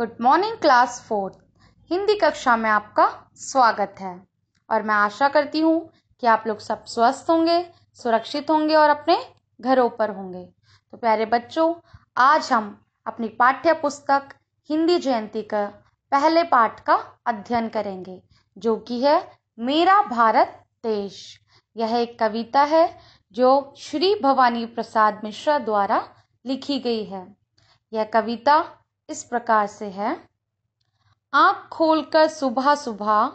Good morning class fourth Hindi कक्षा में आपका स्वागत है और मैं आशा करती हूँ कि आप लोग सब स्वस्थ होंगे सुरक्षित होंगे और अपने घरों पर होंगे तो प्यारे बच्चों आज हम अपनी पाठ्य पुस्तक हिंदी जयंती का पहले पाठ का अध्ययन करेंगे जो कि है मेरा भारत देश यह एक कविता है जो श्री भवानी प्रसाद मिश्रा द्वारा लिखी गई है यह कविता इस प्रकार से है आँख खोलकर सुबह सुबह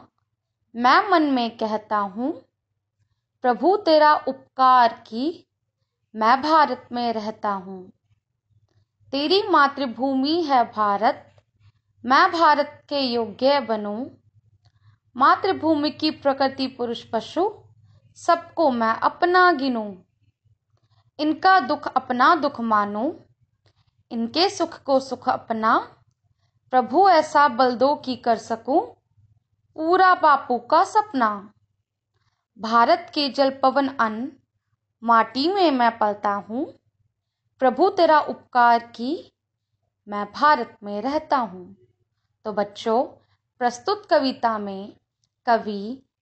मैं मन में कहता हूँ प्रभु तेरा उपकार की मैं भारत में रहता हूँ तेरी मातृभूमि है भारत मैं भारत के योग्य बनूं मातृभूमि की प्रकृति पुरुष पशु सबको मैं अपना गिनूं इनका दुख अपना दुख मानूं इनके सुख को सुख अपना प्रभु ऐसा बल दो कि कर सकूं पूरा बापू का सपना भारत के जल पवन अन्न माटी में मैं पलता हूँ प्रभु तेरा उपकार की मैं भारत में रहता हूँ तो बच्चों प्रस्तुत कविता में कवि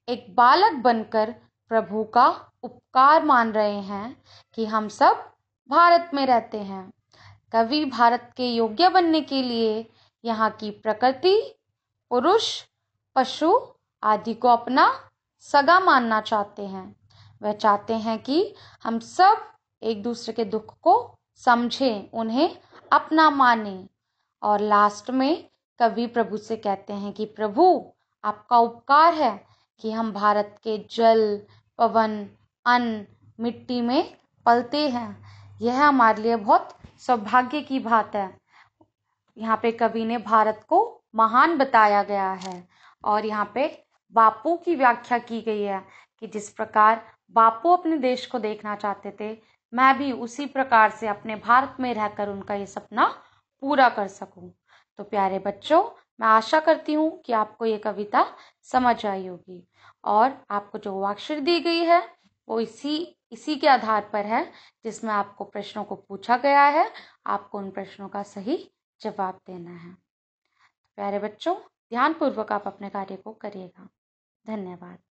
एक बालक बनकर प्रभु का उपकार मान रहे हैं कि हम सब भारत में रहते हैं कवि भारत के योग्य बनने के लिए यहाँ की प्रकृति पुरुष पशु आदि को अपना सगा मानना चाहते हैं वह चाहते हैं कि हम सब एक दूसरे के दुख को समझें उन्हें अपना माने और लास्ट में कवि प्रभु से कहते हैं कि प्रभु आपका उपकार है कि हम भारत के जल पवन अन्न मिट्टी में पलते हैं यह हमारे लिए बहुत सौभाग्य की बात है यहाँ पे कवि ने भारत को महान बताया गया है और यहाँ पे बापू की व्याख्या की गई है कि जिस प्रकार बापू अपने देश को देखना चाहते थे मैं भी उसी प्रकार से अपने भारत में रहकर उनका ये सपना पूरा कर सकूं। तो प्यारे बच्चों मैं आशा करती हूँ कि आपको ये कविता समझ आई होगी और आपको जो वाक्षर दी गई है वो इसी इसी के आधार पर है जिसमें आपको प्रश्नों को पूछा गया है आपको उन प्रश्नों का सही जवाब देना है प्यारे बच्चों ध्यानपूर्वक आप अपने कार्य को करिएगा धन्यवाद